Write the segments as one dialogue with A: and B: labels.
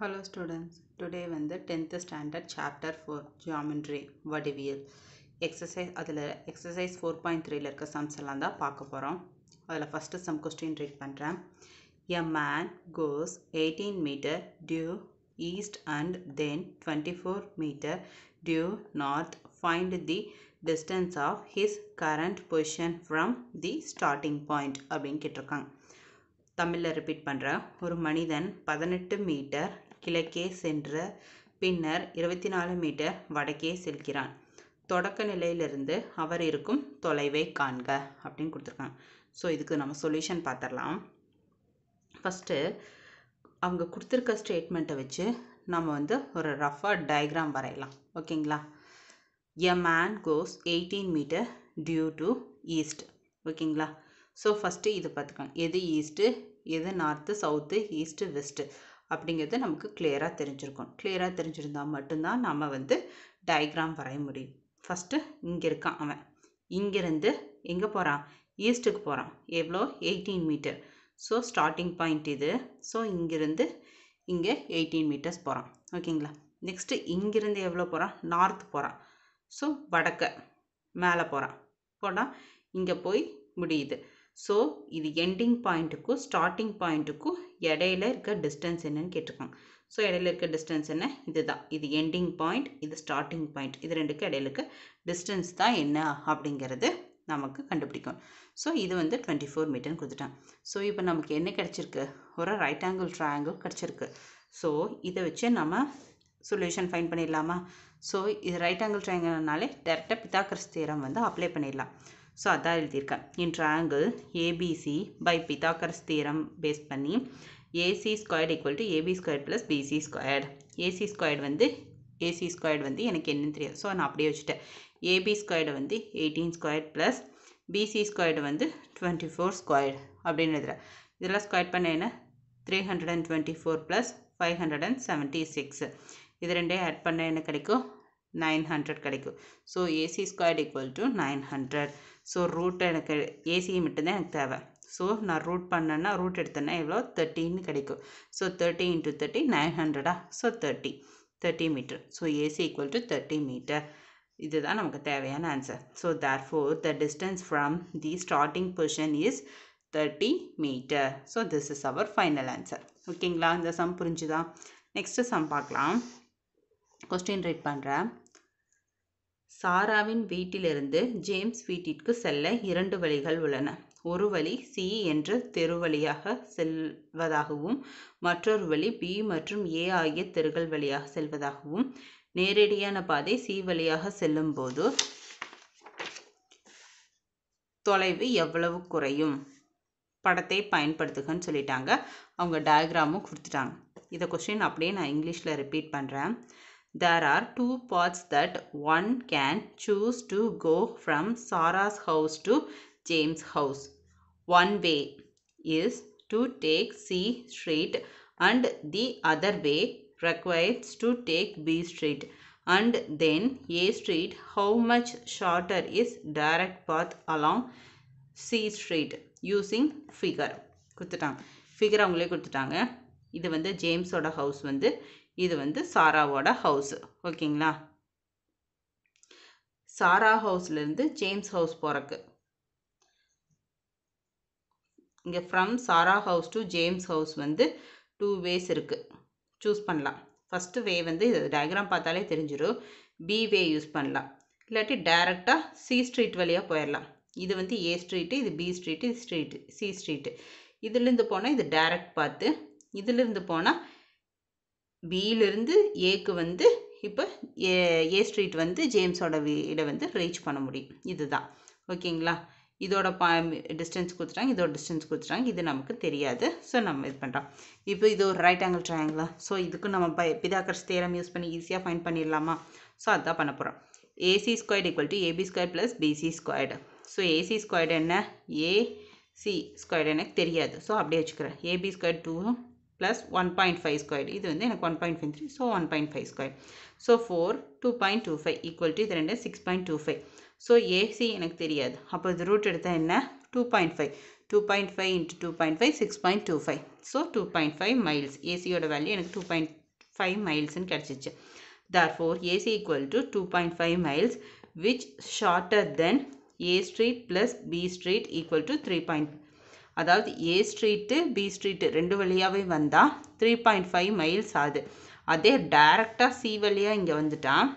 A: Hello students today வந்து tenth standard chapter four geometry வடிவியல் exercise அதில் எக்ஸசைஸ் ஃபோர் பாயிண்ட் த்ரீல இருக்க சம்ஸ் எல்லாம் தான் பார்க்க போகிறோம் அதில் ஃபஸ்ட்டு சம் கொஸ்டின் ரீட் பண்ணுறேன் a man goes eighteen metre due east and then twenty four metre due north find the distance of his current position from the starting point அப்படின்னு கேட்டிருக்காங்க தமிழில் ரிப்பீட் பண்ணுற ஒரு மனிதன் பதினெட்டு மீட்டர் கிழக்கே சென்று பின்னர் இருபத்தி நாலு மீட்டர் வடக்கே செல்கிறான் தொடக்க நிலையிலிருந்து அவர் இருக்கும் தொலைவை காண்க அப்படின்னு கொடுத்துருக்காங்க ஸோ இதுக்கு நம்ம சொல்யூஷன் பார்த்துடலாம் ஃபஸ்ட்டு அவங்க கொடுத்துருக்க ஸ்டேட்மெண்ட்டை வச்சு நம்ம வந்து ஒரு ரஃபாக டயக்ராம் வரையலாம் ஓகேங்களா a man goes eighteen metre due to east ஓகேங்களா ஸோ ஃபஸ்ட்டு இது பார்த்துக்கோங்க எது ஈஸ்ட்டு எது நார்த்து சவுத்து ஈஸ்ட்டு வெஸ்ட்டு அப்படிங்கிறது நமக்கு கிளியராக தெரிஞ்சிருக்கும் கிளியராக தெரிஞ்சிருந்தால் மட்டும்தான் நம்ம வந்து டயக்ராம் வரைய முடியும் ஃபஸ்ட்டு இங்கே இருக்கான் அவன் இங்கேருந்து எங்கே போகிறான் ஈஸ்ட்டுக்கு போகிறான் எவ்வளோ eighteen metre so starting point இது ஸோ இங்கேருந்து இங்கே எயிட்டீன் மீட்டர்ஸ் போகிறான் ஓகேங்களா நெக்ஸ்ட்டு இங்கேருந்து எவ்வளோ போகிறான் நார்த் போகிறான் ஸோ வடக்க மேலே போகிறான் போனால் இங்கே போய் முடியுது ஸோ இது எண்டிங் பாயிண்ட்டுக்கும் ஸ்டார்டிங் பாயிண்ட்டுக்கும் இடையில இருக்க டிஸ்டன்ஸ் என்னன்னு கேட்டிருக்காங்க ஸோ இடையில இருக்க டிஸ்டன்ஸ் என்ன இதுதான் இது எண்டிங் பாயிண்ட் இது ஸ்டார்டிங் பாயிண்ட் இது ரெண்டுக்கு இடையில இருக்க டிஸ்டன்ஸ் தான் என்ன அப்படிங்கிறது நமக்கு கண்டுபிடிக்கும் ஸோ இது வந்து டுவெண்ட்டி ஃபோர் மீட்டர்னு கொடுத்துட்டாங்க ஸோ இப்போ நமக்கு என்ன கிடச்சிருக்கு ஒரு ரைட் ஆங்கிள் ட்ரையாங்கிள் கிடச்சிருக்கு ஸோ இதை வச்சு நம்ம சொல்யூஷன் ஃபைன் பண்ணிடலாமா ஸோ இது ரைட் ஆங்கிள் ட்ரையாங்கிள்னாலே டேரெக்டாக பித்தாக்கர்ஸ் தீரம் வந்து அப்ளை பண்ணிடலாம் ஸோ அதான் எழுதியிருக்கேன் in triangle ABC by Pythagoras theorem base பண்ணி AC squared equal to AB square plus BC square AC squared வந்து ஏசி ஸ்கொயர்டு வந்து எனக்கு என்னென்னு தெரியாது ஸோ நான் அப்படியே வச்சுட்டேன் ஏபி ஸ்கொயர்டு வந்து eighteen square plus BC squared வந்து டுவெண்ட்டி ஃபோர் ஸ்கொயர் அப்படின்னு எழுதுகிறேன் இதெல்லாம் ஸ்கொயர் பண்ண என்ன three hundred and twenty four plus five hundred and seventy six இது ரெண்டே ஆட் பண்ண என்ன கிடைக்கும் நைன் ஹண்ட்ரட் கிடைக்கும் so AC squared equal to nine hundred so root எனக்கு ஏசி மட்டும்தான் எனக்கு தேவை ஸோ நான் ரூட் பண்ணேன்னா ரூட் எடுத்தேன்னா எவ்வளோ தேர்ட்டின்னு கிடைக்கும் so thirty into thirty nine ஹண்ட்ரடா so thirty thirty metre so AC equal to thirty metre இதுதான் நமக்கு தேவையான answer so therefore the distance from the starting position is thirty metre so this is our final answer ஓகேங்களா இந்த sum புரிஞ்சுதா next sum பார்க்கலாம் question read பண்ணுறேன் சாராவின் வீட்டிலிருந்து ஜேம்ஸ் வீட்டிற்கு செல்ல இரண்டு வழிகள் உள்ளன ஒரு வழி சி என்ற தெருவழியாக செல்வதாகவும் மற்றொரு வழி பி மற்றும் ஏ ஆகிய தெருகள் வழியாக செல்வதாகவும் நேரடியான பாதை சி வழியாக செல்லும்போது தொலைவு எவ்வளவு குறையும் படத்தை பயன்படுத்துகன்னு சொல்லிட்டாங்க அவங்க டயக்ராமும் கொடுத்துட்டாங்க இதை கொஸ்டின் அப்படியே நான் இங்கிலீஷில் ரிப்பீட் பண்ணுறேன் There are two paths that one can choose to go from Sarah's house to James' house. One way is to take C Street and the other way requires to take B Street and then A Street. How much shorter is direct path along C Street using figure கொடுத்துட்டாங்க figure அவங்களே கொடுத்துட்டாங்க இது வந்து ஜேம்ஸோட house வந்து இது வந்து சாராவோட house ஓகேங்களா சாரா ஹவுஸ்லேருந்து James house போகிறக்கு இங்கே from Sarah house to James house வந்து டூ வேஸ் இருக்குது சூஸ் பண்ணலாம் ஃபஸ்ட்டு வே வந்து இது டயக்ராம் பார்த்தாலே தெரிஞ்சிடும் பி வே யூஸ் பண்ணலாம் இல்லாட்டி டைரெக்டாக சி ஸ்ட்ரீட் வழியாக போயிடலாம் இது வந்து ஏ ஸ்ட்ரீட்டு இது பி ஸ்ட்ரீட்டு இது ஸ்ட்ரீட்டு சி ஸ்ட்ரீட்டு இதுலேருந்து போனால் இது டேரெக்ட் பார்த்து இதுலேருந்து போனால் பியிலிருந்து ஏக்கு வந்து இப்போ ஏ ஏ ஸ்ட்ரீட் வந்து ஜேம்ஸோட வீடை வந்து ரீச் பண்ண முடியும் இதுதான் ஓகேங்களா இதோட பா டிஸ்டன்ஸ் கொடுத்துட்டாங்க இதோட டிஸ்டன்ஸ் கொடுத்துட்டாங்க இது நமக்கு தெரியாது ஸோ நம்ம இது பண்ணுறோம் இப்போ இது ஒரு ரைட் ஆங்கிள் ட்ரையாங்கிளா ஸோ இதுக்கு நம்ம ப பிதாக்கர்ஸ் தேரம் யூஸ் பண்ணி ஈஸியாக ஃபைன் பண்ணிடலாமா ஸோ அதுதான் பண்ண போகிறோம் AC square equal to AB square plus BC squared so AC squared என்ன ஏசி ஸ்கொயர்டு எனக்கு தெரியாது ஸோ அப்படியே வச்சுக்கிறேன் ஏபி ஸ்கொயர் டூவும் ப்ளஸ் ஒன் பாயிண்ட் ஃபைவ் இது வந்து எனக்கு one point five three so one point five square so four two point two five இது ரெண்டு six point two five so AC எனக்கு தெரியாது அப்போ இது ரூட் எடுத்தால் என்ன two point five two 6.25. Five 2.5 miles. AC five six point two so two point five miles ஏசியோட value எனக்கு டூ பாயிண்ட் ஃபைவ் மைல்ஸ்னு கிடச்சிச்சு therefore AC equal miles two point five miles which shorter than A street plus B street equal three point அதாவது A street B street ரெண்டு வழியாகவே வந்தால் three point five miles ஆகுது அதே டைரெக்டாக C வழியாக இங்கே வந்துட்டால்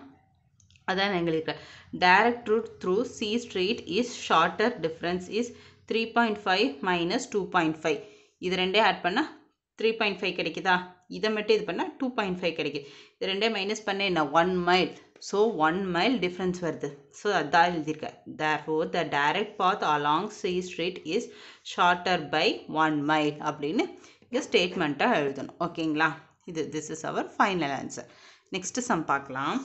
A: அதான் எங்களுக்கு direct route through C street is shorter difference is three point five minus two point five இது ரெண்டே ஆட் பண்ணால் த்ரீ பாயிண்ட் ஃபைவ் கிடைக்குதா இதை மட்டும் இது பண்ணால் டூ பாயிண்ட் ஃபைவ் கிடைக்குது இது ரெண்டே மைனஸ் பண்ண என்ன one mile so one mile difference வருது ஸோ அதான் எழுதியிருக்கேன் therefore the direct path along C street is shorter by one mile அப்படின்னு இங்கே ஸ்டேட்மெண்ட்டாக எழுதணும் ஓகேங்களா இது this is our final answer next sum பார்க்கலாம்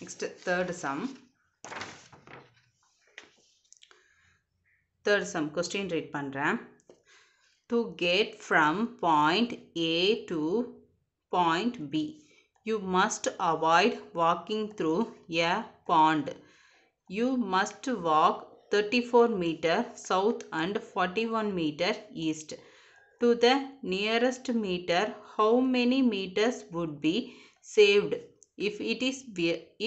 A: next third sum third sum question read பண்ணுறேன் to get from point A to point B You must avoid walking through a pond. You must walk 34 meter south and 41 meter east. To the nearest meter, how many meters would be saved if it is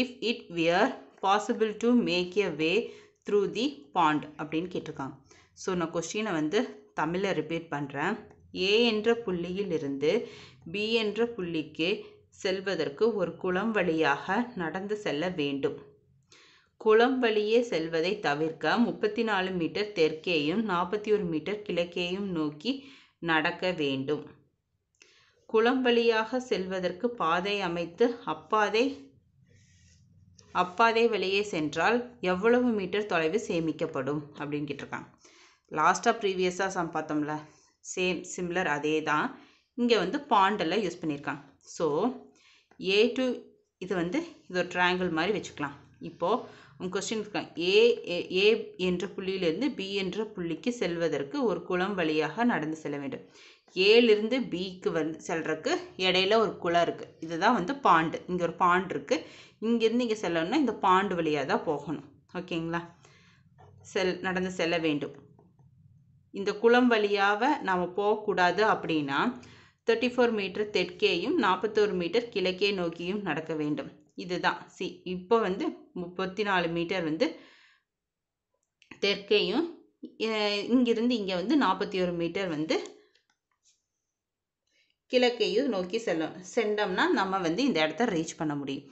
A: if it were possible to make a way through the pond அப்படின்னு கேட்டிருக்காங்க so நான் கொஸ்டினை வந்து தமிழில் repeat பண்ணுறேன் ஏ என்ற புள்ளியிலிருந்து B என்ற புள்ளிக்கு செல்வதற்கு ஒரு குளம் வழியாக நடந்து செல்ல வேண்டும் குளம் வழியே செல்வதை தவிர்க்க முப்பத்தி நாலு மீட்டர் தெற்கேயும் நாற்பத்தி ஒரு மீட்டர் கிழக்கேயும் நோக்கி நடக்க வேண்டும் குளம் வழியாக செல்வதற்கு பாதை அமைத்து அப்பாதை அப்பாதை வழியே சென்றால் எவ்வளவு மீட்டர் தொலைவு சேமிக்கப்படும் அப்படின்னு கேட்டிருக்காங்க லாஸ்ட்டாக ப்ரீவியஸாக சம் பார்த்தோம்ல சேம் சிம்லர் அதே தான் இங்கே வந்து பாண்டெல்லாம் யூஸ் பண்ணியிருக்காங்க ஸோ ஏ டு இது வந்து இது ஒரு ட்ரையாங்கிள் மாதிரி வச்சுக்கலாம் இப்போது உங்கள் கொஸ்டின் ஏ ஏ என்ற புள்ளியிலேருந்து பி என்ற புள்ளிக்கு செல்வதற்கு ஒரு குளம் வழியாக நடந்து செல்ல வேண்டும் ஏலிருந்து பிக்கு வந்து செல்றதுக்கு இடையில ஒரு குளம் இருக்குது இதுதான் வந்து பாண்டு இங்கே ஒரு பாண்டு இருக்குது இங்கேருந்து இங்கே செல்லணும்னா இந்த பாண்டு வழியாக தான் போகணும் ஓகேங்களா செல் நடந்து செல்ல வேண்டும் இந்த குளம் வழியாக நாம் போகக்கூடாது அப்படின்னா தேர்ட்டி ஃபோர் மீட்டர் தெற்கேயும் நாற்பத்தோரு மீட்டர் கிழக்கே நோக்கியும் நடக்க வேண்டும் இதுதான் சி இப்போ வந்து முப்பத்தி நாலு மீட்டர் வந்து தெற்கேயும் இங்கிருந்து இங்கே வந்து நாற்பத்தி ஒரு மீட்டர் வந்து கிழக்கையும் நோக்கி செல்லும் சென்றோம்னா நம்ம வந்து இந்த இடத்த ரீச் பண்ண முடியும்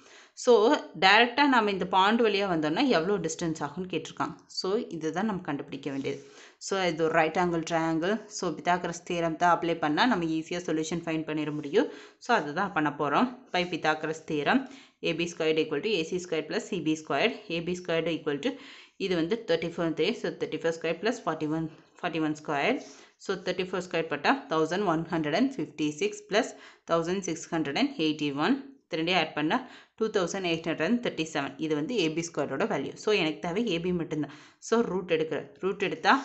A: ஸோ டைரெக்டாக நம்ம இந்த பாண்டு வழியாக வந்தோம்னா எவ்வளோ டிஸ்டன்ஸ் ஆகும்னு கேட்டிருக்காங்க ஸோ இதுதான் நம்ம கண்டுபிடிக்க வேண்டியது ஸோ இது ஒரு right angle triangle so Pythagoras theorem தான் அப்ளை பண்ணால் நம்ம ஈஸியாக சொல்யூஷன் ஃபைன் பண்ணிட முடியும் ஸோ அதுதான் பண்ண போகிறோம் by Pythagoras theorem AB squared equal to AC square plus CB squared AB squared equal to இது வந்து thirty four three so thirty four square plus forty one forty one square so thirty four square பட்டா thousand one hundred and fifty six plus thousand six hundred and eighty one ரெண்டே add பண்ணால் two thousand eight hundred and thirty seven இது வந்து AB ஸ்கொயரோட value so எனக்கு தேவை AB மட்டும்தான் so root எடுக்கிற ரூட் எடுத்தால்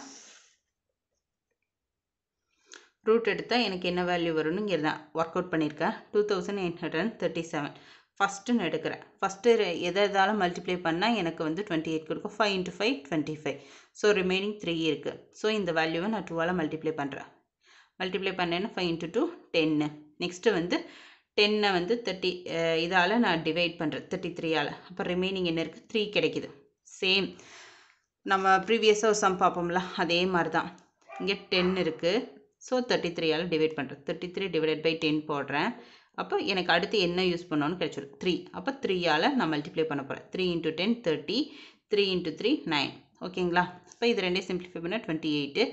A: ரூட் எடுத்தால் எனக்கு என்ன வேல்யூ வரும்னு இங்கே தான் ஒர்க் அவுட் பண்ணியிருக்கேன் two thousand eight hundred and thirty seven ஃபஸ்ட்டுன்னு எடுக்கிறேன் ஃபஸ்ட்டு எதை எதாலும் மல்டிப்ளை பண்ணால் எனக்கு வந்து டுவெண்ட்டி எயிட் கொடுக்கும் five into five twenty five so remaining three இருக்குது ஸோ இந்த வேல்யூவை நான் டூவால் மல்டிப்ளை பண்ணுறேன் மல்டிப்ளை பண்ணேன்னா ஃபைவ் இன்ட்டு டூ டென்னு நெக்ஸ்ட்டு வந்து டென்னை வந்து தேர்ட்டி இதால் நான் டிவைட் பண்ணுறேன் தேர்ட்டி த்ரீயால் அப்போ ரிமைனிங் என்ன இருக்குது த்ரீ கிடைக்கிது சேம் நம்ம ப்ரீவியஸாக ஒரு சம் பார்ப்போம்ல அதே மாதிரி தான் இங்கே டென் இருக்குது ஸோ தேர்ட்டி த்ரீயால் டிவைட் பண்ணுறேன் thirty three divide by ten போடுறேன் அப்போ எனக்கு அடுத்து என்ன யூஸ் பண்ணணும்னு கிடச்சிடும் த்ரீ அப்போ த்ரீயால் நான் மல்டிப்ளை பண்ண போகிறேன் three into ten thirty three into three nine ஓகேங்களா இப்போ இது ரெண்டே சிம்பிளிஃபை பண்ண டுவெண்ட்டி எயிட்டு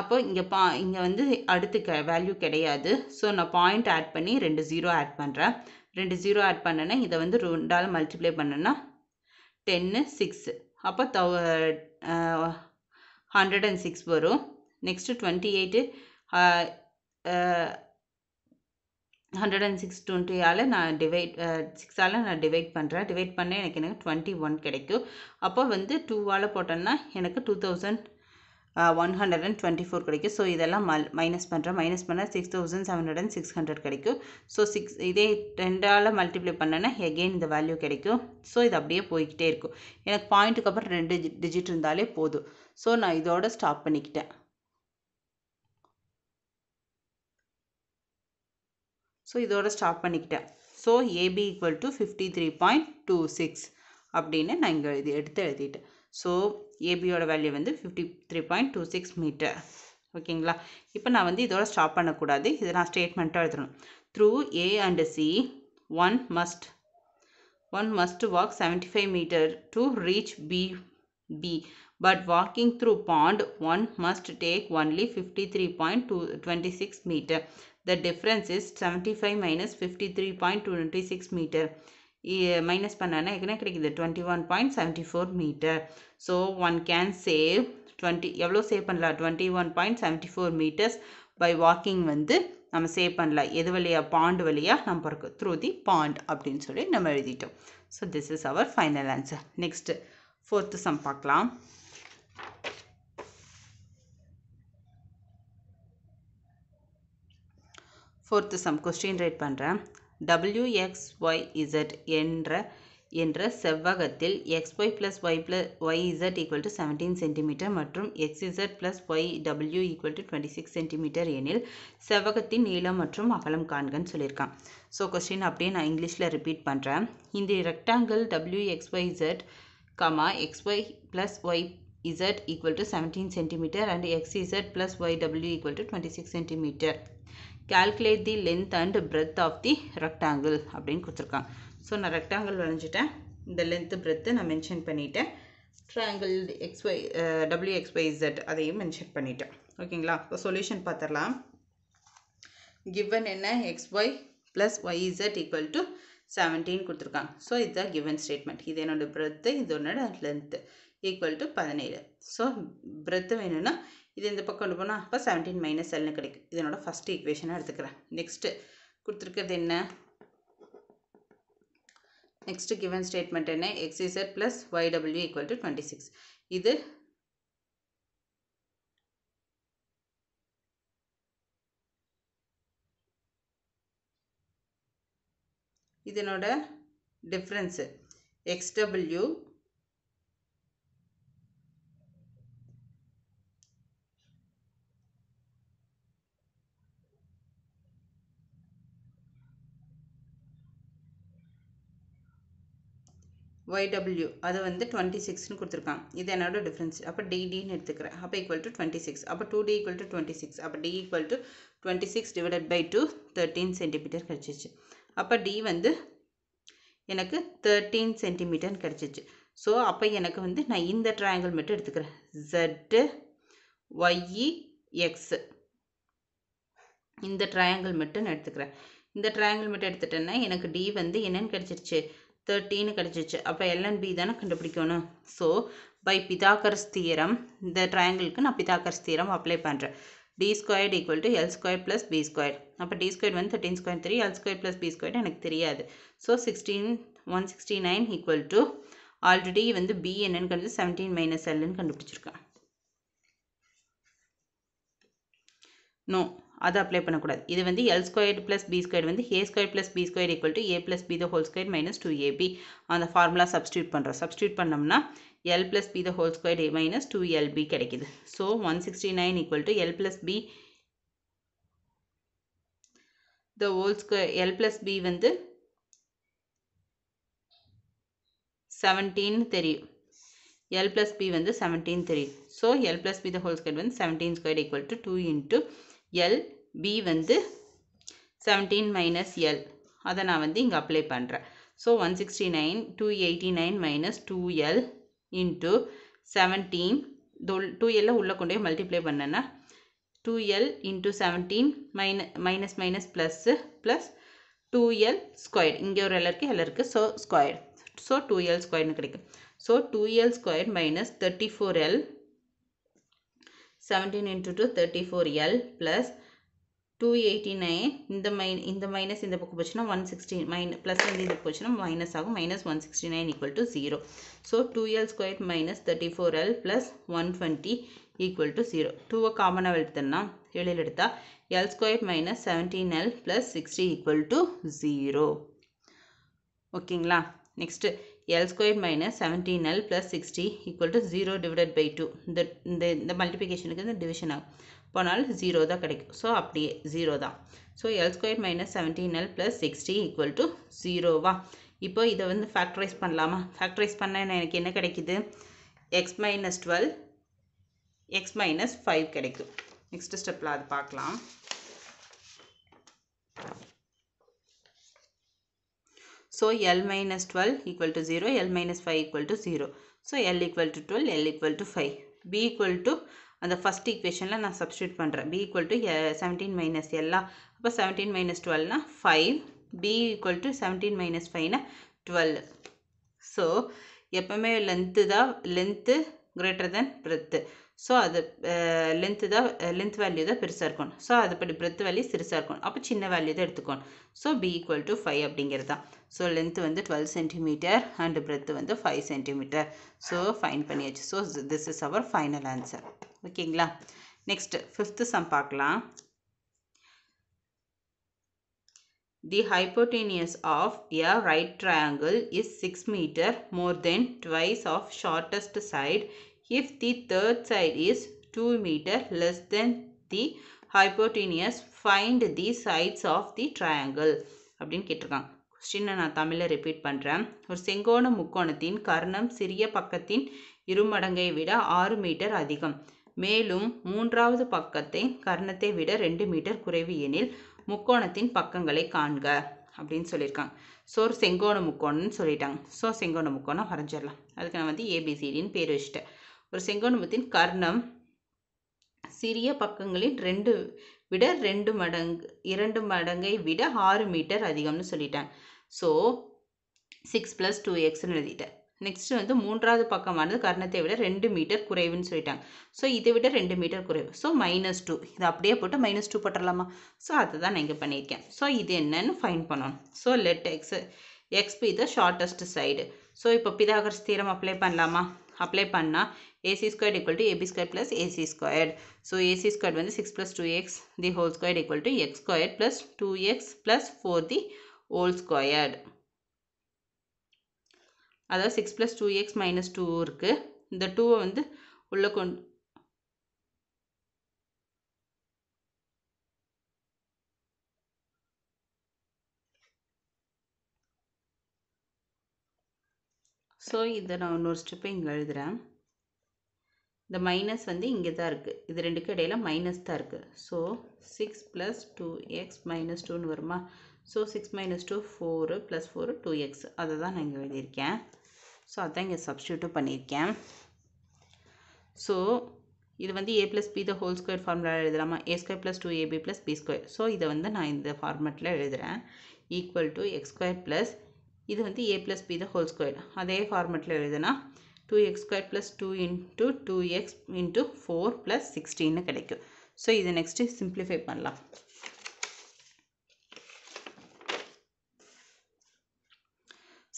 A: அப்போ இங்கே பா இங்கே வந்து அடுத்து க வேல்யூ கிடையாது ஸோ நான் பாயிண்ட் ஆட் பண்ணி ரெண்டு ஜீரோ ஆட் பண்ணுறேன் ரெண்டு ஜீரோ ஆட் பண்ணேன்னா இதை வந்து ரெண்டால் மல்டிப்ளை பண்ணேன்னா டென்னு சிக்ஸு அப்போ தௌ ஹண்ட்ரட் அண்ட் சிக்ஸ் வரும் next twenty eight hundred and six டுவெண்ட்டியால் நான் டிவைட் சிக்ஸால் uh, நான் டிவைட் பண்ணுறேன் டிவைட் பண்ண எனக்கு எனக்கு டுவெண்ட்டி ஒன் கிடைக்கும் அப்போ வந்து டூவால் போட்டோன்னா எனக்கு two thousand one hundred and twenty four கிடைக்கும் ஸோ இதெல்லாம் மல் மைனஸ் பண்ணுறேன் மைனஸ் பண்ணால் six thousand seven hundred and six hundred கிடைக்கும் ஸோ சிக்ஸ் இதே ரெண்டால் மல்டிப்ளை பண்ணேன்னா எகெயின் இந்த வேல்யூ கிடைக்கும் ஸோ இது அப்படியே போய்கிட்டே இருக்கும் எனக்கு பாயிண்ட்டுக்கு அப்புறம் ரெண்டு டிஜிட் இருந்தாலே போதும் ஸோ நான் இதோட ஸ்டாப் பண்ணிக்கிட்டேன் ஸோ இதோட ஸ்டாப் பண்ணிக்கிட்டேன் so AB equal to fifty three point two six அப்படின்னு நான் இங்கே எழுதி எடுத்து எழுதிட்டேன் ஸோ ஏபியோட வேல்யூ வந்து fifty three point two six metre ஓகேங்களா இப்போ நான் வந்து இதோட ஸ்டாப் பண்ணக்கூடாது இதை நான் ஸ்டேட்மெண்ட்டாக எழுதணும் through A and C one must one must walk seventy five metre to reach B B but walking through pond one must take only fifty three point two twenty six metre The difference is 75 minus 53.26 meter. Minus e, பண்ணனா என்ன கிடைக்குது twenty one point seventy four metre so one can save twenty எவ்வளோ save பண்ணலாம் twenty one point seventy four metres by walking வந்து நம்ம save பண்ணலாம் எது வழியாக பாண்ட் வழியாக நம்ம இருக்கோம் த்ரூ தி பாண்ட் அப்படின்னு சொல்லி நம்ம எழுதிட்டோம் so this is our final answer next fourth sum பார்க்கலாம் ஃபோர்த்து சம் கொஸ்டின் ரைட் பண்ணுறேன் டபிள்யூ எக்ஸ் ஒய் இசட் என்ற என்ற செவ்வகத்தில் X Y plus Y plus Y Z equal to seventeen centimetre மற்றும் X Z plus Y W equal to twenty six centimetre எனில் செவ்வகத்தின் நீளம் மற்றும் அகலம் காண்கன்னு சொல்லியிருக்கான் ஸோ கொஸ்டின் அப்படியே நான் இங்கிலீஷில் ரிப்பீட் பண்ணுறேன் இந்த rectangle W X Y Z comma X Y plus Y Z equal to seventeen centimetre and X Z plus Y W equal to twenty six centimetre calculate the length and breadth of the rectangle அப்படின்னு கொடுத்துருக்காங்க so நான் rectangle வரைஞ்சிட்டேன் இந்த length breadth நான் mention பண்ணிவிட்டேன் triangle XY W XY Z அதையும் mention பண்ணிட்டேன் ஓகேங்களா இப்போ சொல்யூஷன் பார்த்துடலாம் கிவன் என்ன XY plus Y Z equal to seventeen கொடுத்துருக்காங்க ஸோ இதுதான் கிவன் ஸ்டேட்மெண்ட் இது என்னோடய பிரெத்து இது என்னோட லென்த்து ஈக்குவல் டு பதினேழு ஸோ பிரெத்து வேணும்னா இது இந்த பக்கம் கொண்டு போனால் அப்போ செவன்டீன் மைனஸ் எல்னு கிடைக்கும் இதனோட ஃபஸ்ட் ஈக்குவேஷனாக எடுத்துக்கிறேன் நெக்ஸ்ட்டு கொடுத்துருக்கிறது என்ன நெக்ஸ்ட் கிவன் ஸ்டேட்மெண்ட் என்ன X Z plus Y W equal to twenty six இது இதனோட டிஃப்ரென்ஸு எக்ஸ்டபிள்யூ ஒய்டபிள்யூ அது வந்து டுவெண்ட்டி சிக்ஸ்னு கொடுத்துருக்கான் இது என்னோட டிஃப்ரென்ஸ் அப்போ டிடின்னு எடுத்துக்கிறேன் அப்போ ஈக்குவல் டு டுவெண்ட்டி சிக்ஸ் அப்போ two D equal to twenty six அப்போ D equal to twenty six divided by two thirteen centimetre கிடச்சிச்சு அப்போ டி வந்து எனக்கு தேர்ட்டீன் சென்டிமீட்டர்னு கிடச்சிச்சு ஸோ அப்போ எனக்கு வந்து நான் இந்த ட்ரையாங்கிள் மட்டும் எடுத்துக்கிறேன் ஜட்டு ஒய்இ எக்ஸு இந்த ட்ரையாங்கிள் மட்டும் நான் எடுத்துக்கிறேன் இந்த ட்ரையாங்கிள் மட்டும் எடுத்துட்டேன்னா எனக்கு டி வந்து என்னென்னு கிடச்சிருச்சு தேர்ட்டின்னு கிடச்சிச்சு அப்போ எல்என் பி தானே கண்டுபிடிக்கணும் ஸோ பை பிதாகர்ஸ் தீரம் இந்த ட்ரையாங்கிளுக்கு நான் பிதாகர்ஸ் தீரம் அப்ளை பண்ணுறேன் D square equal to L square plus B square அப்போ டி ஸ்கொயர் வந்து thirteen square three L square plus B square எனக்கு தெரியாது so sixteen one sixty nine equal to already வந்து B என்னன்னு கண்டு செவன்டீன் மைனஸ் எல்லுன்னு கண்டுபிடிச்சிருக்கேன் நோ அதை அப்ளை பண்ணக்கூடாது இது வந்து L squared plus B squared வந்து A square plus B square equal to A plus B the whole square minus two AB அந்த ஃபார்முலா சப்ஸ்டியூட் பண்ணுறோம் சப்ஸ்டியூட் பண்ணோம்னா L plus B the whole square A minus two LB கிடைக்குது so one sixty nine equal to L plus B the whole square L plus B வந்து seventeen தெரியும் L plus B வந்து seventeen தெரியும் so L plus B the whole square வந்து seventeen square equal to two into L B வந்து seventeen minus L அதை நான் வந்து இங்கே அப்ளை பண்ணுறேன் so one sixty nine two eighty nine minus two L into seventeen 2L டூ 17 உள்ளே கொண்டு போய் plus பண்ணேன்னா two L seventeen minus minus minus plus plus two L square இங்கே ஒரு எல் இருக்குது எல் இருக்குது so square so two L ஸ்கொயர்னு கிடைக்கும் so two minus square minus thirty four L seventeen into two thirty four L plus two eighty nine இந்த மைன் இந்த minus இந்த பக்கம் போச்சுன்னா ஒன் சிக்ஸ்டி மைன் ப்ளஸ் வந்து இது போச்சுன்னா மைனஸ் ஆகும் minus one sixty nine equal to zero so two L square minus thirty four L plus one twenty equal to zero டூவை காமனாக எடுத்தோம்னா எழில் எடுத்தால் L square minus seventeen L plus sixty equal to zero ஓகேங்களா next L square minus seventeen L plus sixty equal to zero divided by two இந்த இந்த இந்த மல்டிபிகேஷனுக்கு இந்த டிவிஷன் ஆகும் போனால் ஜீரோ தான் கிடைக்கும் ஸோ அப்படியே ஜீரோ தான் so L square minus seventeen L plus sixty equal to ஜீரோவா இப்போ இதை வந்து ஃபேக்டரைஸ் பண்ணலாமா ஃபேக்டரைஸ் பண்ண எனக்கு என்ன கிடைக்கிது X minus twelve X minus five கிடைக்கும் நெக்ஸ்ட் ஸ்டெப்பில் அதை பார்க்கலாம் So L minus 12 equal to 0, L minus 5 equal to 0. So L equal to 12, L equal to 5. B equal to அந்த ஃபஸ்ட் ஈக்குவேஷனில் நான் சப்ஸ்டியூட் பண்ணுறேன் B equal to seventeen minus எல்லா அப்போ செவன்டீன் மைனஸ் டுவெல்னா five B equal to seventeen minus ஃபைவ்னா twelve so எப்போவுமே length தான் length greater than breadth so அது லென்த்து தான் லென்த் வேல்யூ தான் பெருசாக இருக்கும் ஸோ அதுபடி பிரெத் வேல்யூ சிறுசாக இருக்கும் அப்போ சின்ன வேல்யூ தான் எடுத்துக்கணும் so B equal to five அப்படிங்கிறது தான் ஸோ லென்த்து வந்து டுவெல் சென்டிமீட்டர் அண்டு பிரெத்து வந்து ஃபைவ் சென்டிமீட்டர் ஸோ ஃபைன் பண்ணியாச்சு so this is our final answer ஓகேங்களா நெக்ஸ்ட்டு ஃபிஃப்த்து சம் பார்க்கலாம் the hypotenuse of a right triangle is six metre more than twice of shortest side if the third side is 2 meter less than the hypotenuse find the sides of the triangle அப்படின்னு கேட்டிருக்காங்க கொஸ்டினை நான் தமிழில் repeat பண்ணுறேன் ஒரு செங்கோன முக்கோணத்தின் கர்ணம் சிறிய பக்கத்தின் இருமடங்கை விட ஆறு மீட்டர் அதிகம் மேலும் மூன்றாவது பக்கத்தை கர்ணத்தை விட ரெண்டு மீட்டர் குறைவு எனில் முக்கோணத்தின் பக்கங்களை காண்க அப்படின்னு சொல்லியிருக்காங்க ஸோ ஒரு செங்கோண முக்கோணம்னு சொல்லிட்டாங்க ஸோ செங்கோண முக்கோணம் வரைஞ்சிடலாம் அதுக்கு நான் வந்து ஏபிசிடின்னு பேர் வச்சுட்டேன் ஒரு செங்கோணமத்தின் கர்ணம் சிறிய பக்கங்களின் ரெண்டு விட ரெண்டு மடங்கு இரண்டு மடங்கை விட ஆறு மீட்டர் அதிகம்னு சொல்லிட்டாங்க ஸோ சிக்ஸ் ப்ளஸ் டூ எக்ஸ்ன்னு எழுதிட்டேன் நெக்ஸ்ட் வந்து மூன்றாவது பக்கமானது கர்ணத்தை விட ரெண்டு மீட்டர் குறைவுன்னு சொல்லிட்டாங்க ஸோ இதை விட ரெண்டு மீட்டர் குறைவு ஸோ மைனஸ் டூ இதை அப்படியே போட்டு மைனஸ் டூ போட்டுடலாமா ஸோ அதை தான் நான் இங்கே பண்ணியிருக்கேன் ஸோ இது என்னன்னு ஃபைன் பண்ணணும் so let X X be the shortest side so இப்போ பிதாகர் ஸ்தீரம் அப்ளை பண்ணலாமா அப்ளை பண்ணால் AC square equal to AB square plus AC square so AC square வந்து six plus two X the whole square equal to X square plus two X plus four the whole square அதாவது six plus two X minus two இருக்குது இந்த டூவை வந்து உள்ளே கொண்டு so இதை நான் இன்னொரு ஸ்டெப்பை இங்கே எழுதுகிறேன் இந்த மைனஸ் வந்து இங்கே தான் இருக்குது இது ரெண்டுக்கு இடையில மைனஸ் தான் இருக்குது so six plus two X minus டூன்னு வருமா so six minus two four plus four two X அதை தான் நான் இங்கே எழுதியிருக்கேன் ஸோ அதான் இங்கே சப்ஸ்டியூட்டும் பண்ணியிருக்கேன் ஸோ இது வந்து A plus B the whole square ஃபார்முலாவில் எழுதலாமா A square plus two AB plus B square so இதை வந்து நான் இந்த ஃபார்மெட்டில் எழுதுகிறேன் equal to X square plus இது வந்து A plus B the whole square அதே ஃபார்மெட்டில் எழுதுனா two X square plus two into two X into four plus சிக்ஸ்டீன்னு கிடைக்கும் ஸோ இது நெக்ஸ்ட்டு சிம்ப்ளிஃபை பண்ணலாம்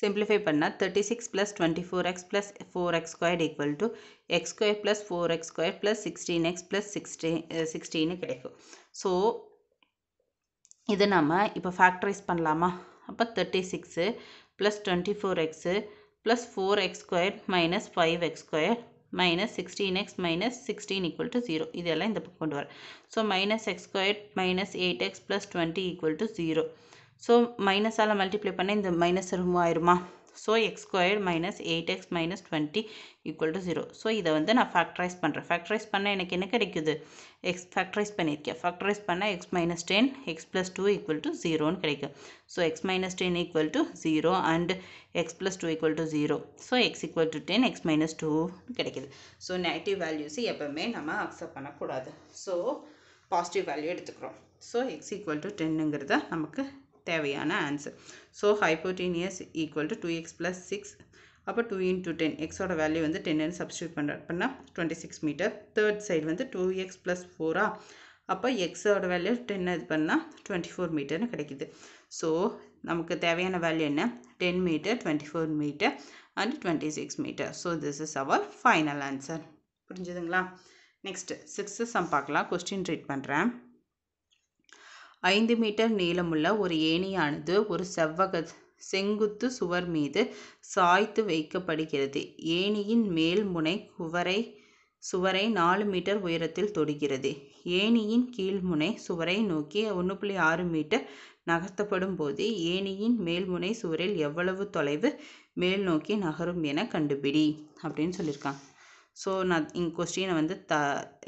A: சிம்பிளிஃபை பண்ணால் thirty six plus twenty four X plus four X square equal to X square plus four X square plus sixteen X plus sixteen சிக்ஸ்டீன்னு கிடைக்கும் so இதை நம்ம இப்போ ஃபேக்டரைஸ் பண்ணலாமா அப்போ thirty six plus twenty four X plus four X square minus five X square minus sixteen X minus sixteen equal to zero இதெல்லாம் இந்த பக்கம் கொண்டு வர so minus X square minus eight X plus twenty equal to zero so மைனஸால் multiply பண்ணால் இந்த minus room ஆயிருமா so x square minus eight X minus twenty to to so so இதை வந்து நான் factorize பண்ணுறேன் factorize பண்ணால் எனக்கு என்ன கிடைக்குது எக்ஸ் factorize பண்ணியிருக்கேன் x பண்ணால் X minus ten X plus two 0 கடிக்கு so கிடைக்கும் so X minus ten 0 and zero and X plus two 0 so zero so X 10 to ten X minus so negative so negative வேல்யூஸை எப்போவுமே நம்ம accept பண்ணக்கூடாது so positive value எடுத்துக்கிறோம் so X to to டென்னுங்கிறத நமக்கு தேவையான answer so hypotenuse equal to two X plus six அப்போ two into ten எக்ஸோட வேல்யூ வந்து டென்னு சப்ஸ்டியூட் பண்ணுறாரு அப்படின்னா twenty six metre third side வந்து டூ எக்ஸ் ப்ளஸ் ஃபோரா அப்போ எக்ஸோட வேல்யூ டென் இது பண்ணால் டுவெண்ட்டி ஃபோர் மீட்டர்னு கிடைக்கிது ஸோ நமக்கு தேவையான வேல்யூ என்ன ten metre twenty four metre and twenty six metre so this is our final answer புரிஞ்சுதுங்களா நெக்ஸ்ட்டு சிக்ஸ்த்து சம் பார்க்கலாம் கொஸ்டின் ரீட் பண்ணுறேன் ஐந்து மீட்டர் நீளமுள்ள ஒரு ஏணியானது ஒரு செவ்வக செங்குத்து சுவர் மீது சாய்த்து வைக்கப்படுகிறது ஏணியின் மேல் முனை குவரை சுவரை நாலு மீட்டர் உயரத்தில் தொடுகிறது ஏணியின் கீழ்முனை சுவரை நோக்கி ஒன்று புள்ளி ஆறு மீட்டர் நகர்த்தப்படும் போது ஏணியின் மேல்முனை சுவரில் எவ்வளவு தொலைவு மேல் நோக்கி நகரும் என கண்டுபிடி அப்படின்னு சொல்லியிருக்காங்க ஸோ நான் இங்கே கொஸ்டினை வந்து த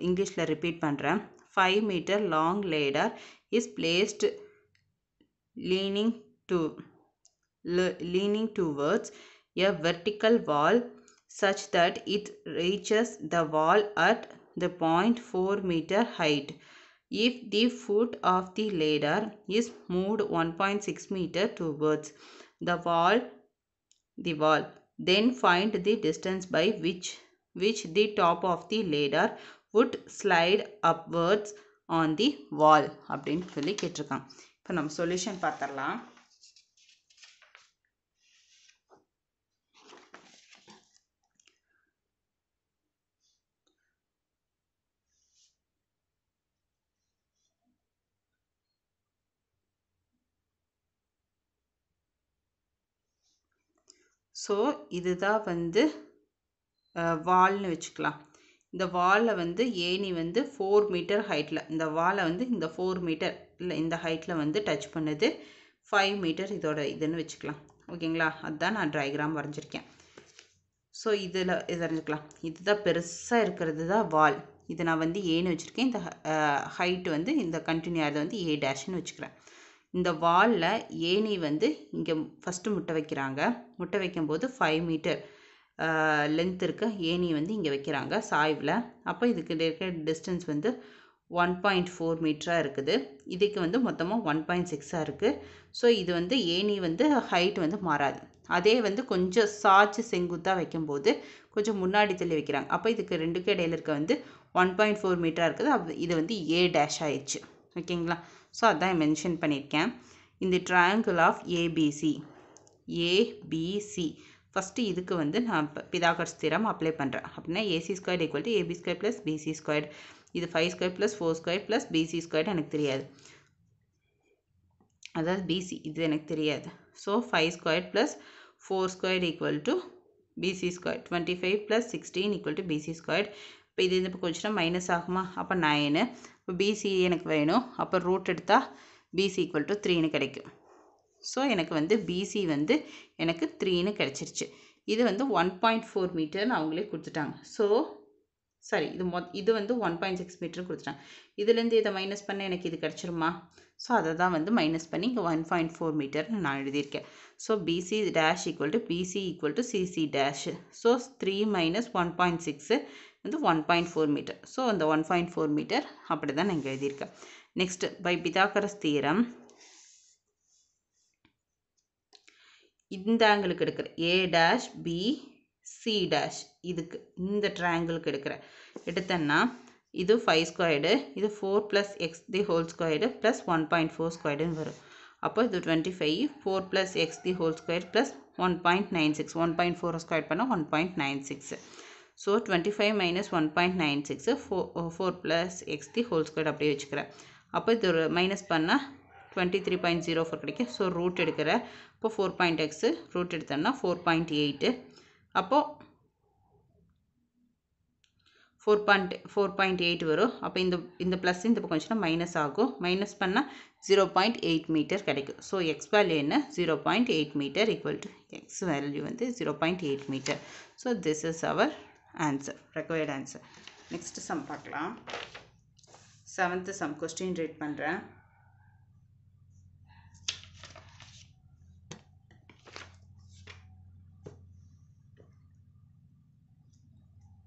A: இங்கிலீஷில் ரிப்பீட் பண்ணுறேன் five metre long ladder is placed leaning to leaning towards a vertical wall such that it reaches the wall at the 0.4 meter height. If the foot of the ladder is moved 1.6 meter towards the wall, the wall, then find the distance by which which the top of the ladder would slide upwards on the wall அப்படின்னு சொல்லி கேட்டிருக்கான் இப்போ நம்ம solution பார்த்துடலாம் so இதுதான் வந்து வால்னு வச்சுக்கலாம் இந்த வாலில் வந்து ஏணி வந்து ஃபோர் மீட்டர் ஹைட்டில் இந்த வாலை வந்து இந்த ஃபோர் மீட்டர் இல்லை இந்த ஹைட்டில் வந்து டச் பண்ணுது ஃபைவ் மீட்டர் இதோட இதுன்னு வச்சுக்கலாம் ஓகேங்களா அதுதான் நான் ட்ரைகிராம் வரைஞ்சிருக்கேன் ஸோ இதில் இது வரைஞ்சிக்கலாம் இதுதான் பெருசாக இருக்கிறது தான் வால் இதை நான் வந்து ஏன்னு வச்சுருக்கேன் இந்த ஹைட்டு வந்து இந்த கண்டினியூ ஆகிறது வந்து ஏ டேஷ்னு வச்சுக்கிறேன் இந்த வாலில் ஏணி வந்து இங்கே ஃபஸ்ட்டு முட்டை வைக்கிறாங்க முட்டை வைக்கும்போது ஃபைவ் மீட்டர் லென்த் இருக்குது ஏணி வந்து இங்கே வைக்கிறாங்க சாய்வில் அப்போ இதுக்கு இருக்க டிஸ்டன்ஸ் வந்து ஒன் பாயிண்ட் ஃபோர் மீட்டராக இருக்குது இதுக்கு வந்து மொத்தமாக ஒன் பாயிண்ட் சிக்ஸாக இருக்குது ஸோ இது வந்து ஏணி வந்து ஹைட் வந்து மாறாது அதே வந்து கொஞ்சம் சாய்ச்சி செங்குத்தாக வைக்கும்போது கொஞ்சம் முன்னாடி தள்ளி வைக்கிறாங்க அப்போ இதுக்கு ரெண்டுக்கு இடையில இருக்க வந்து ஒன் பாயிண்ட் ஃபோர் மீட்டராக இருக்குது அப் இது வந்து ஏ டேஷ் ஆயிடுச்சு ஓகேங்களா ஸோ அதான் மென்ஷன் பண்ணியிருக்கேன் இந்த triangle of ABC ABC first இதுக்கு வந்து நான் பிதாகர் ஸ்திரம் அப்ளை பண்ணுறேன் அப்படின்னா AC square equal to AB square plus BC square இது five square plus four square plus BC square எனக்கு தெரியாது அதாவது பிசி இது எனக்கு தெரியாது so five square plus four square equal to BC square twenty five plus sixteen equal to BC square இப்போ இது இப்போ கொஞ்சம் மைனஸ் ஆகுமா அப்போ நைனு இப்போ பிசி எனக்கு வேணும் அப்போ ரூட் எடுத்தால் பிசி ஈக்குவல் டு த்ரீன்னு கிடைக்கும் ஸோ எனக்கு வந்து பிசி வந்து எனக்கு த்ரீன்னு கிடச்சிருச்சு இது வந்து ஒன் பாயிண்ட் ஃபோர் மீட்டர்னு அவங்களே கொடுத்துட்டாங்க ஸோ சாரி இது மொ இது வந்து ஒன் பாயிண்ட் சிக்ஸ் மீட்டர் கொடுத்துட்டாங்க இதுலேருந்து இதை மைனஸ் பண்ண எனக்கு இது கிடச்சிருமா ஸோ அதை தான் வந்து மைனஸ் பண்ணி இங்கே ஒன் பாயிண்ட் ஃபோர் மீட்டர்னு நான் எழுதியிருக்கேன் so PC dash equal to PC equal to CC dash so three minus one point six வந்து one point four metre so அந்த ஒன் பாயிண்ட் ஃபோர் மீட்டர் அப்படி தான் நான் இங்கே எழுதியிருக்கேன் நெக்ஸ்ட்டு பை பிதாகரஸ் தீரம் இந்த ஆங்கிளுக்கு எடுக்கிற A dash B C dash இதுக்கு இந்த ட்ரையாங்கிளுக்கு எடுக்கிற எடுத்தேன்னா இது ஃபைவ் ஸ்கொயர்டு இது four plus x the whole squared plus one point four ஸ்கொயர்டுன்னு வரும் அப்போ இது twenty five four plus x the whole square plus one point nine six one point four square பண்ணால் one point nine six so twenty five minus one point nine six four four plus x the whole square அப்படியே வச்சுக்கிறேன் அப்போ இது ஒரு minus பண்ணால் twenty three point zero four கிடைக்கும் so root எடுக்கிற இப்போ ஃபோர் பாயிண்ட் எக்ஸு ரூட் எடுத்தோம்னா ஃபோர் பாயிண்ட் எயிட்டு அப்போது four point four point eight வரும் அப்போ இந்த இந்த ப்ளஸ் இந்த பக்கம் வச்சுன்னா மைனஸ் ஆகும் மைனஸ் பண்ணால் ஜீரோ பாயிண்ட் எயிட் மீட்டர் கிடைக்கும் ஸோ எக்ஸ் வேல்யூ என்ன zero point eight metre equal to x value வந்து zero point eight metre so this is our answer required answer next sum பார்க்கலாம் seventh sum question read பண்ணுறேன்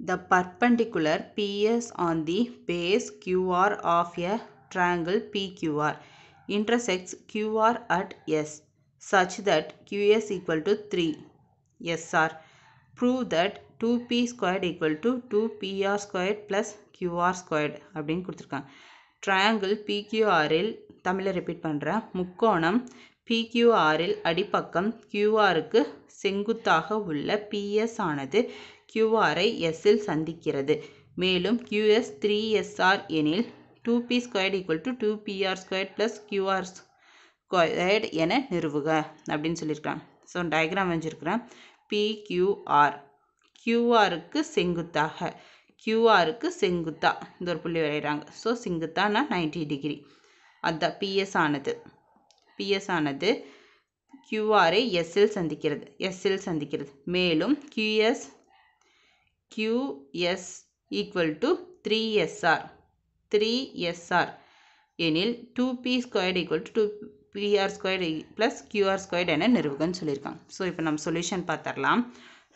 A: The perpendicular PS on the base QR of a triangle PQR intersects QR at S such that QS equal to 3. SR. Prove that 2P squared equal to 2PR squared plus QR squared அப்படின்னு கொடுத்துருக்காங்க triangle பிக்யூஆரில் தமிழை repeat பண்ணுறேன் முக்கோணம் பிக்யூஆரில் அடிப்பக்கம் கியூஆருக்கு செங்குத்தாக உள்ள PS ஆனது கியூஆரை எஸ்ஸில் சந்திக்கிறது மேலும் கியூஎஸ் த்ரீ எஸ்ஆர் எனில் two P squared equal to two PR square plus QR squared என நிறுவுக அப்படின்னு சொல்லியிருக்கிறான் ஸோ டயக்ராம் வரைஞ்சிருக்கிறேன் பிக்யூஆர் கியூஆருக்கு செங்குத்தாக கியூஆருக்கு செங்குத்தா இந்த ஒரு புள்ளி வரைகிறாங்க ஸோ செங்குத்தானா நைன்டி டிகிரி அதுதான் பிஎஸ் ஆனது பிஎஸ் ஆனது கியூஆரை எஸ்எல் சந்திக்கிறது எஸ்எல் சந்திக்கிறது மேலும் QS QS equal to three SR three SR எனில் two P squared equal to two PR squared plus QR squared என நிறுவுகன்னு சொல்லியிருக்காங்க ஸோ இப்போ நம்ம சொல்யூஷன் பார்த்துடலாம்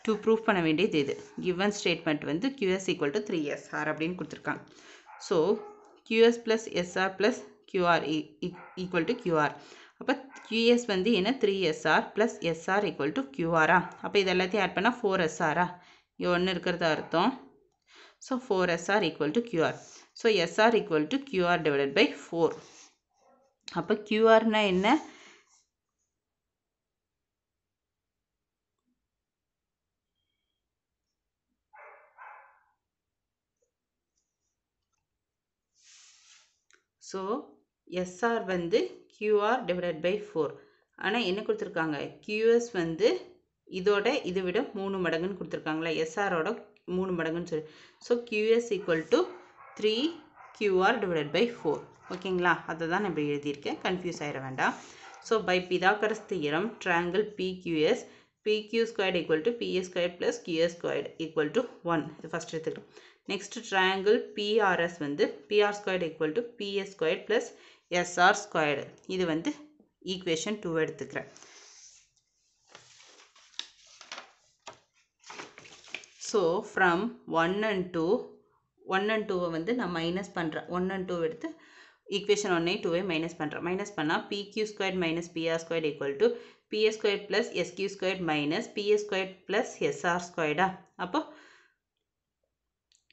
A: டு ப்ரூவ் பண்ண வேண்டியது இது கிவன் ஸ்டேட்மெண்ட் வந்து QS equal to three SR அப்படின்னு கொடுத்துருக்காங்க so QS plus SR plus QR equal to QR அப்போ கியூஎஸ் வந்து என்ன three SR plus SR equal to கியூஆரா அப்போ இது எல்லாத்தையும் ஆட் பண்ணால் ஃபோர் எஸ்ஆரா இங்கே ஒன்று இருக்கிறது அர்த்தம் so four SR equal to QR so SR equal to QR divided by four அப்போ கியூஆர்னா என்ன ஸோ எஸ்ஆர் வந்து கியூஆர் டிவைடட் பை ஃபோர் ஆனால் என்ன கொடுத்துருக்காங்க கியூஎஸ் வந்து இதோட இதை விட மூணு மடங்குன்னு கொடுத்துருக்காங்களா எஸ்ஆரோட மூணு மடங்குன்னு சொல்லி so QS equal to three QR divided by four ஓகேங்களா அதை தான் நான் இப்படி எழுதியிருக்கேன் கன்ஃபியூஸ் ஆகிட வேண்டாம் so by Pythagoras theorem triangle PQS PQ squared equal to PS square plus QS squared equal to one இது ஃபஸ்ட் எடுத்துக்கிறோம் நெக்ஸ்ட் ட்ராங்கிள் பிஆர்எஸ் வந்து PR squared equal to PS square plus SR squared இது வந்து equation two எடுத்துக்கிறேன் so from one and two one and டூவை வந்து நான் minus பண்ணுறேன் ஒன் அண்ட் டூ எடுத்து ஈக்குவேஷன் 2 டூவை மைனஸ் பண்ணுறேன் மைனஸ் பண்ணால் PQ squared minus pr squared equal to ps squared plus sq squared minus ps squared plus SR squared அப்போ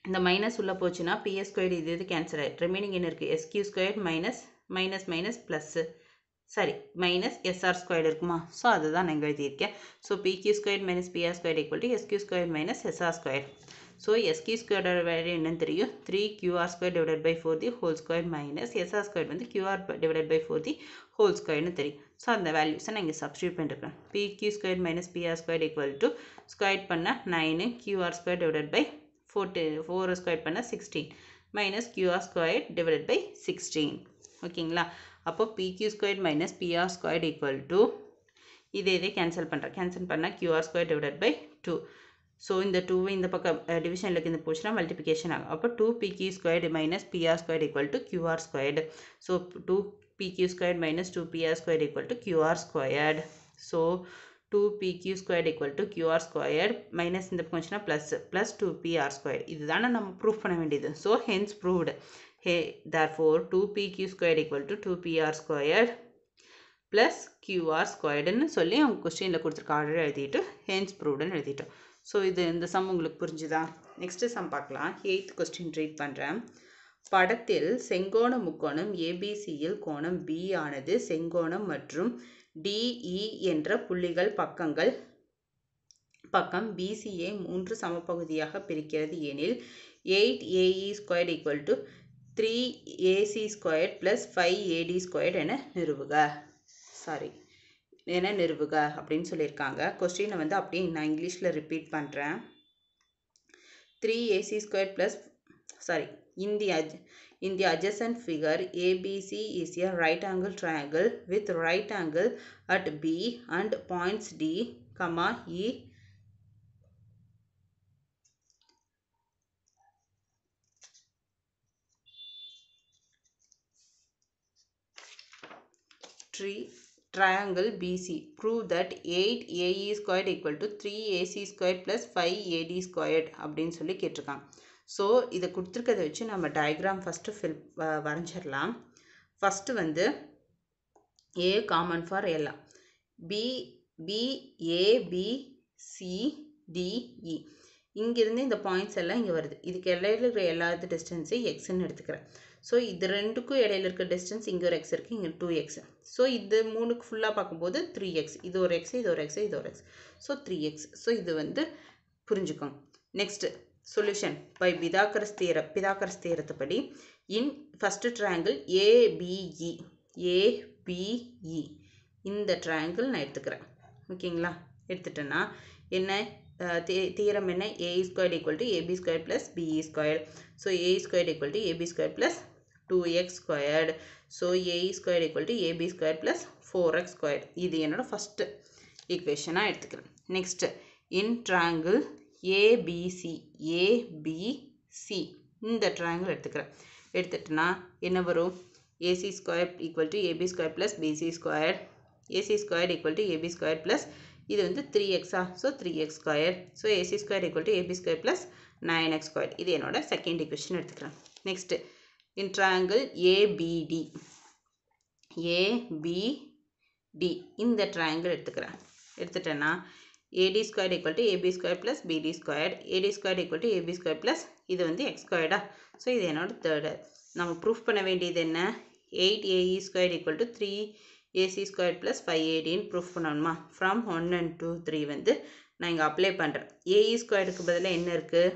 A: இந்த மைனஸ் உள்ளே போச்சுன்னா பிஎஸ் ஸ்கொயர் இது இது கேன்சல் ஆகிடும் ரிமைனிங் என்ன இருக்குது SQ square minus minus minus plus சரி மைனஸ் எஸ்ஆர் ஸ்கொயர் இருக்குமா ஸோ அதை தான் நான் எழுதியிருக்கேன் so PQ square minus PR square equal to SQ square minus SR square so SQ ஸ்கொயரோட வேல்யூ என்னன்னு தெரியும் three QR square divide by four the whole square minus SR square வந்து QR divide by four the whole ஸ்கொயர்னு தெரியும் so அந்த வேல்யூஸை நான் இங்கே சப்ஸ்டியூட் பண்ணிருக்கேன் PQ square minus PR square equal to square பண்ண nine QR square divide by four four square பண்ண sixteen minus QR square divide by sixteen ஓகேங்களா அப்போது PQ square minus PR square equal to இதை இதை cancel பண்ணுறேன் cancel பண்ணால் QR square divided by two so இந்த 2 இந்த பக்கம் டிவிஷனில் இந்த போச்சினா multiplication ஆகும் அப்போ two PQ squared minus PR squared equal to QR squared so two PQ squared minus two PR square equal to QR squared so two PQ squared equal to QR squared minus இந்த போச்சினா plus plus plus two PR square நம்ம proof பண்ண வேண்டியது so hence proved hey four two P therefore, square equal equal to PR square plus qr ஸ்கொயர்டுன்னு சொல்லி அவங்க கொஸ்டினில் கொடுத்துருக்க ஆர்டர் எழுதிட்டு ஹென்ஸ் ப்ரூவ்டுன்னு எழுதிட்டோம் ஸோ இது இந்த சம் உங்களுக்கு புரிஞ்சுதா நெக்ஸ்ட்டு சம் பார்க்கலாம் எயித் கொஸ்டின் ரீட் பண்ணுறேன் படத்தில் செங்கோண முக்கோணம் ஏபிசியில் கோணம் பி ஆனது செங்கோணம் மற்றும் டிஇ e என்ற புள்ளிகள் பக்கங்கள் பக்கம் பிசிஏ மூன்று சமப்பகுதியாக பிரிக்கிறது எனில் eight AE squared equal to three AC square plus five AD squared என நிறுவுக சாரி என்ன நிறுவுக அப்படின் சொல்லிருக்காங்க கொஸ்டினை வந்து அப்படியே நான் இங்கிலிஷ்ல ரிப்பீட் பண்ணுறேன் three AC square plus sorry in the adjacent figure abc is a right angle triangle with right angle at b and points d e tri triangle BC. Prove that 8AE squared equal to 3AC squared plus 5AD squared அப்படின்னு சொல்லி கேட்டிருக்காங்க so இதை கொடுத்துருக்கதை வச்சு நம்ம diagram first fill வரைஞ்சிடலாம் first வந்து A common for எல்லாம் பி D, E. இங்கு இங்கேருந்து இந்த பாயிண்ட்ஸ் எல்லாம் இங்கே வருது இதுக்கு எல்லையில் இருக்கிற எல்லாத்து டிஸ்டன்ஸையும் X எடுத்துக்கிறேன் ஸோ இது ரெண்டுக்கும் இடையில இருக்க டிஸ்டன்ஸ் இங்கே ஒரு எக்ஸ் இருக்குது இங்கே டூ எக்ஸ் ஸோ இது மூணுக்கு ஃபுல்லாக பார்க்கும்போது த்ரீ எக்ஸ் இது ஒரு எக்ஸ் இது ஒரு எக்ஸ் இது ஒரு x so three x so இது வந்து புரிஞ்சுக்கோங்க next solution by Pythagoras theorem Pythagoras தேரத்துப்படி in first triangle ABE ABE இந்த ட்ரையாங்கிள் நான் எடுத்துக்கிறேன் ஓகேங்களா எடுத்துட்டேன்னா என்ன தீரம் என்ன A square equal to AB square plus BE square so A square equal to AB square plus 2x squared. So, a squared equal to ab squared plus 4x squared. இது என்னுடு first equation எடுத்துக்கிறேன். Next, in triangle ABC, ABC, இந்த triangle எடுத்துக்கிறேன். நான் என்ன வரும் AC squared equal to AB squared plus BC squared. AC squared equal to AB squared plus இது வந்து three எக்ஸா so three x square so squared, square equal to AB square plus nine squared square இது என்னோட second equation எடுத்துக்கிறேன் next in triangle ABD ABD இந்த triangle எடுத்துக்கிறேன் எடுத்துட்டேன்னா AD square equal to AB squared plus BD squared AD squared equal to AB squared plus இது வந்து X so இது என்னோடய தேர்டு நம்ம ப்ரூஃப் பண்ண வேண்டியது என்ன eight AE square equal to three AC square plus five ஏடின்னு ப்ரூஃப் பண்ணணுமா from one and two three வந்து நான் இங்கே அப்ளை பண்ணுறேன் ஏஇ ஸ்கொயருக்கு e பதிலாக என்ன இருக்குது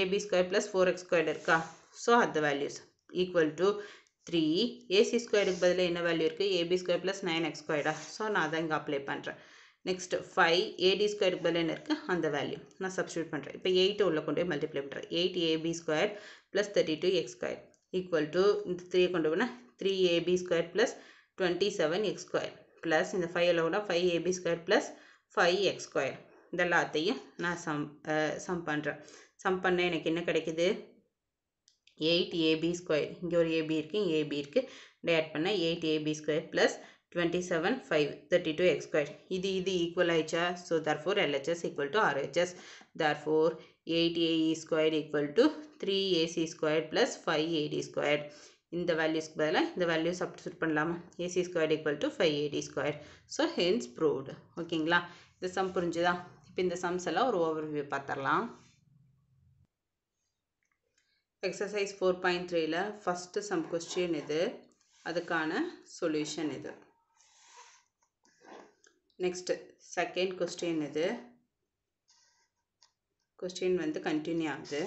A: AB square plus four X square இருக்கா ஸோ அது values equal to three AC ஸ்கொயருக்கு பதில் என்ன வேல்யூ இருக்குது AB square plus 9x x so so நான் அதை இங்கே அப்ளை பண்ணுறேன் நெக்ஸ்ட்டு ஃபைவ் ஏடி ஸ்கொயருக்கு பதில் என்ன இருக்குது அந்த வேல்யூ நான் substitute பண்ணுறேன் இப்போ எயிட்டை உள்ளே கொண்டு போய் multiply ab eight AB square plus thirty two 3 square equal ab இந்த த்ரீயை கொண்டு போனால் three AB square plus twenty seven plus இந்த ஃபைவ் அளவுனா five AB square plus five X square இந்த நான் சம் சம் பண்ணுறேன் சம் பண்ண எனக்கு என்ன கடைக்கிது எயிட் ஏபி ஸ்கொயர் இங்கே ஒரு ஏபி இருக்குது இங்கே ஏபி இருக்குது இதை ஆட் பண்ண eight AB square plus twenty seven five thirty two x இது இது ஈக்குவல் ஆயிடுச்சா so therefore LHS equal to RHS therefore eight AE square equal to three AC square plus five AD square இந்த வேல்யூஸ்க்கு பதிலாக இந்த value substitute பண்ணலாமா AC square equal to five AD square so hence proved ஓகேங்களா இந்த sum புரிஞ்சுதா இப்போ இந்த சம்ஸ் எல்லாம் ஒரு ஓவர்வியூ பார்த்துடலாம் எக்ஸசைஸ் ஃபோர் பாயிண்ட் த்ரீயில் ஃபஸ்ட்டு சம் கொஸ்டின் இது அதுக்கான சொல்யூஷன் இது நெக்ஸ்ட்டு செகண்ட் கொஸ்டின் இது கொஸ்டின் வந்து கண்டினியூ ஆகுது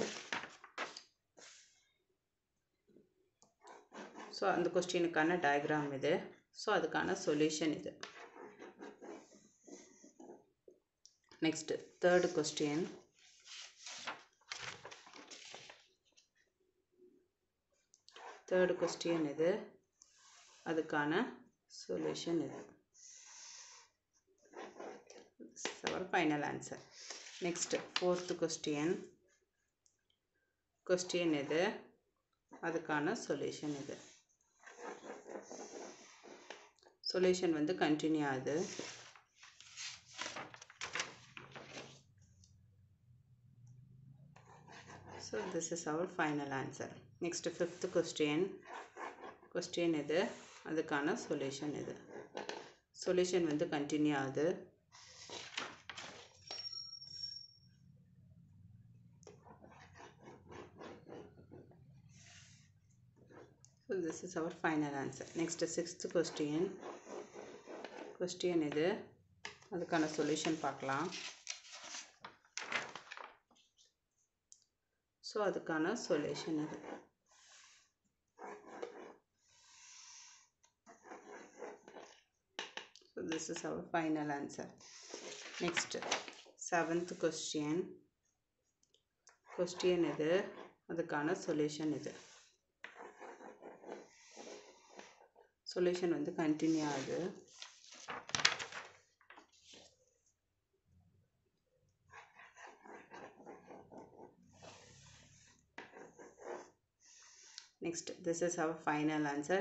A: ஸோ அந்த கொஸ்டினுக்கான டயக்ராம் இது ஸோ அதுக்கான சொல்யூஷன் இது next third question third question இது அதுக்கான சொல்யூஷன் இது our final answer next fourth question question இது அதுக்கான சொல்யூஷன் இது சொல்யூஷன் வந்து கண்டினியூ ஆகுது so this is our final answer next fifth question question இது அதுக்கான சொல்யூஷன் இது சொல்யூஷன் வந்து கண்டினியூ ஆகுது so this is our final answer next sixth question question இது அதுக்கான சொல்யூஷன் பார்க்கலாம் ஸோ அதுக்கான சொல்யூஷன் இது so this is our final answer next seventh question question இது அதுக்கான சொல்யூஷன் இது சொல்யூஷன் வந்து கண்டினியூ ஆகுது Next, this is our final answer.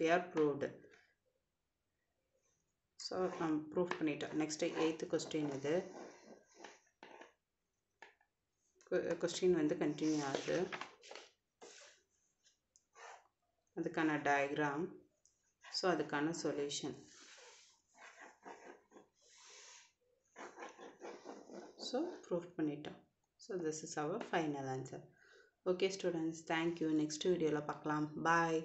A: We are proved. So நம்ம ப்ரூஃப் பண்ணிட்டோம் நெக்ஸ்ட்டு எயித்து கொஸ்டின் இது கொஸ்டின் வந்து கண்டினியூ ஆகுது அதுக்கான டயக்ராம் ஸோ அதுக்கான சொல்யூஷன் ஸோ ப்ரூஃப் பண்ணிட்டோம் so this is our final answer okay students thank you next வீடியோவில் பார்க்கலாம் பாய்